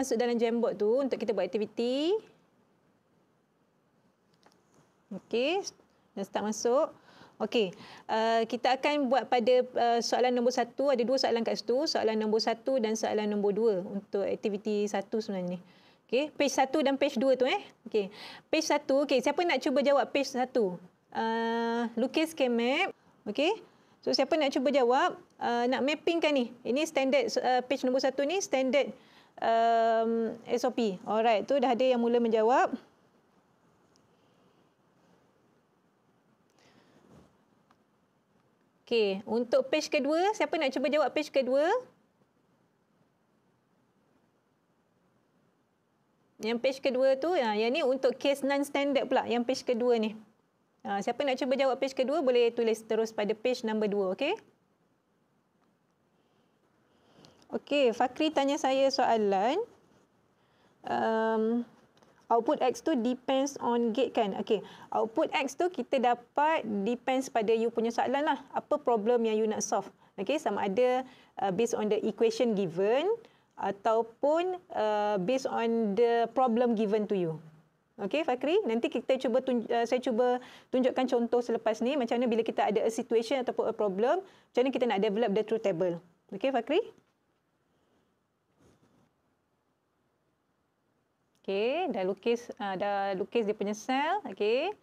masuk dalam jambot tu untuk kita buat aktiviti. Okey, dah start masuk. Okey, uh, eh, kita akan buat pada uh, soalan nombor satu. Ada dua soalan kat situ. Soalan nombor satu dan soalan nombor dua untuk aktiviti satu sebenarnya. Okey, page satu dan page dua tu eh. Okey, page satu. Okey, siapa nak cuba jawab page satu? Uh, lukis ke map. Okey, so siapa nak cuba jawab? Uh, nak mappingkan ni. Ini standard uh, page nombor satu ni standard uh, um, SOP. Alright, tu dah ada yang mula menjawab. Okey, untuk page kedua, siapa nak cuba jawab page kedua? Yang page kedua tu, ya, yang ni untuk case non-standard pula, yang page kedua ni. Ah, siapa nak cuba jawab page kedua, boleh tulis terus pada page number dua, okey? Okey, Fakri tanya saya soalan. Um, output X tu depends on gate kan? Okey, output X tu kita dapat depends pada you punya soalan lah. Apa problem yang you nak solve. Okey, sama ada uh, based on the equation given ataupun uh, based on the problem given to you. Okey, Fakri, nanti kita cuba uh, saya cuba tunjukkan contoh selepas ni macam mana bila kita ada a situation ataupun a problem, macam mana kita nak develop the truth table. Okey, Fakri? Okey, dah lukis uh, dah lukis dia punya sel, okey.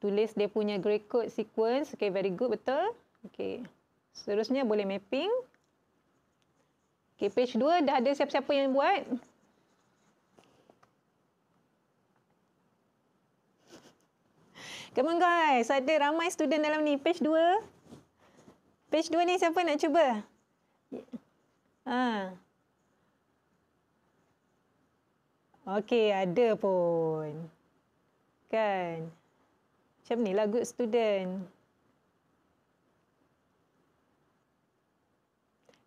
Tulis dia punya grey code sequence, okey very good betul. Okey. Seterusnya boleh mapping. Okey, page 2 dah ada siapa-siapa yang buat? Come on guys, ada ramai student dalam ni. Page 2. Page 2 ni siapa nak cuba? Ah. Ha. Okey, ada pun. Kan? Macam ni lah good student.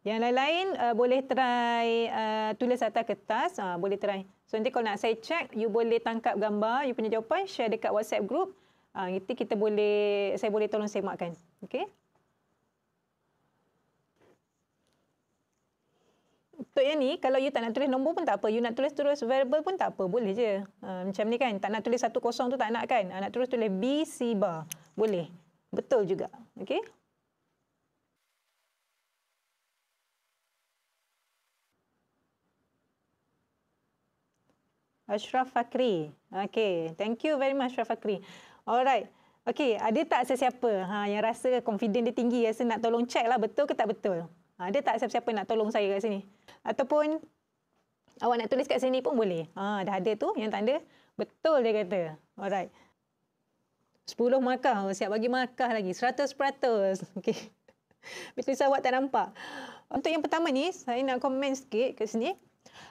Yang lain-lain uh, boleh try uh, tulis atas kertas. Uh, boleh try. So, nanti kalau nak saya check, you boleh tangkap gambar, you punya jawapan, share dekat WhatsApp group. Uh, ah, itu kita boleh, saya boleh tolong semakkan. Okey? So yang ni kalau you tak nak tulis nombor pun tak apa you nak tulis terus variable pun tak apa boleh je uh, macam ni kan tak nak tulis satu kosong tu tak nak kan uh, nak terus tulis B C bar boleh betul juga okay? Ashraf Fakri. Okay. Thank you very much, Ashraf Fakri. Alright. Okay. Ada tak sesiapa ha, yang rasa confident dia tinggi, rasa nak tolong check lah betul ke tak betul? Ha, dia tak siapa-siapa nak tolong saya kat sini. Ataupun awak nak tulis kat sini pun boleh. Ha, dah ada tu yang tanda. Betul dia kata. Alright. 10 markah. Oh, siap bagi markah lagi. 100%. Okay, Betul awak tak nampak. Untuk yang pertama ni, saya nak komen sikit kat sini.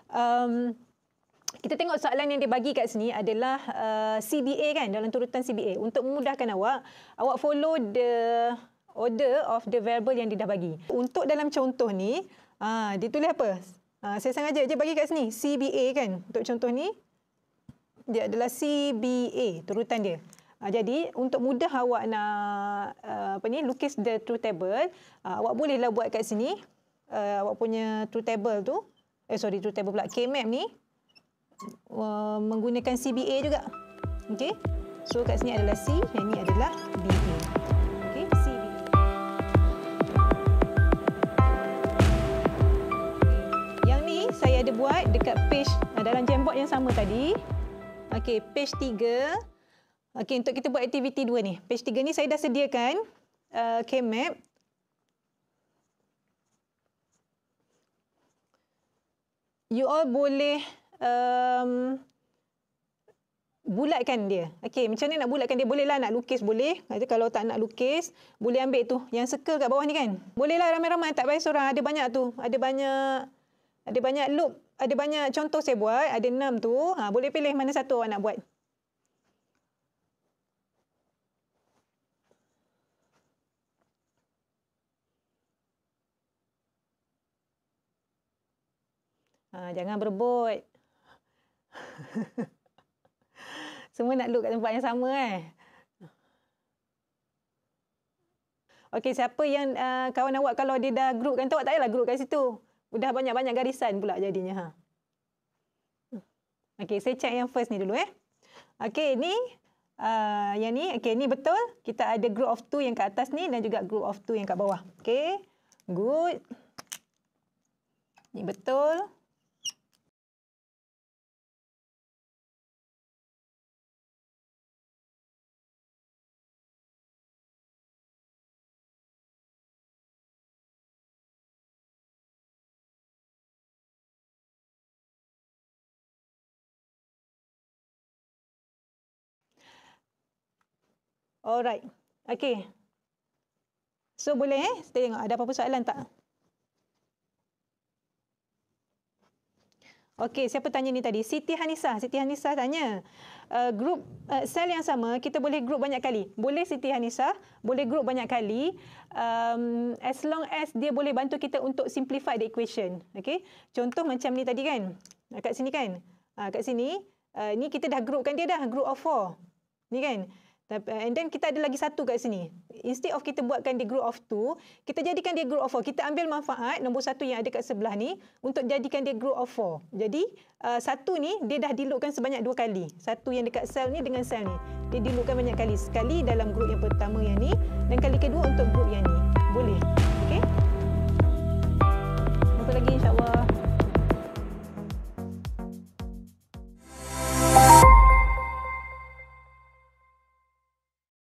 Um, kita tengok soalan yang dia bagi kat sini adalah uh, CBA kan, dalam turutan CBA. Untuk memudahkan awak, awak follow the order of the variable yang dia dah bagi. Untuk dalam contoh ni, uh, dia tulis apa? Uh, saya sengaja je bagi kat sini. CBA kan? Untuk contoh ni, dia adalah CBA, turutan dia. Uh, jadi, untuk mudah awak nak uh, apa ni, lukis the true table, uh, awak bolehlah buat kat sini. Uh, awak punya true table tu. Eh, sorry, true table pula. k ni uh, menggunakan CBA juga. Okay? So, kat sini adalah C, dan ini adalah B. saya ada buat dekat page ah, dalam jambot yang sama tadi. Okey, page tiga. Okey, untuk kita buat aktiviti dua ni. Page tiga ni saya dah sediakan uh, ah, game map. You all boleh um, bulatkan dia. Okey, macam ni nak bulatkan dia? Bolehlah nak lukis, boleh. Kalau tak nak lukis, boleh ambil tu. Yang circle kat bawah ni kan? Bolehlah ramai-ramai, tak payah seorang. Ada banyak tu. Ada banyak... Ada banyak loop, ada banyak contoh saya buat, ada enam tu. Ha, boleh pilih mana satu awak nak buat. Ha, jangan berebut. Semua nak look kat tempat yang sama eh. Okey, siapa yang uh, kawan awak kalau dia dah group kan tu awak tak payahlah group kat situ udah banyak-banyak garisan pula jadinya. Ha. Hmm. Okey, saya check yang first ni dulu eh. Okey, ni uh, yang ni. Okey, ni betul. Kita ada group of two yang kat atas ni dan juga group of two yang kat bawah. Okey, good. Ni betul. Alright. Okay. So boleh eh? Kita tengok ada apa-apa soalan tak? Okey, siapa tanya ni tadi? Siti Hanisah. Siti Hanisah tanya. Uh, group uh, sel yang sama, kita boleh group banyak kali. Boleh Siti Hanisah. Boleh group banyak kali. Um, as long as dia boleh bantu kita untuk simplify the equation. Okey. Contoh macam ni tadi kan? Kat sini kan? Uh, kat sini. Uh, ni kita dah groupkan dia dah. Group of four. Ni kan? Okay. Eh, and then kita ada lagi satu kat sini. Instead of kita buatkan dia group of two, kita jadikan dia group of four. Kita ambil manfaat nombor satu yang ada kat sebelah ni untuk jadikan dia group of four. Jadi uh, satu ni dia dah dilukkan sebanyak dua kali. Satu yang dekat sel ni dengan sel ni. Dia dilukkan banyak kali. Sekali dalam group yang pertama yang ni dan kali kedua untuk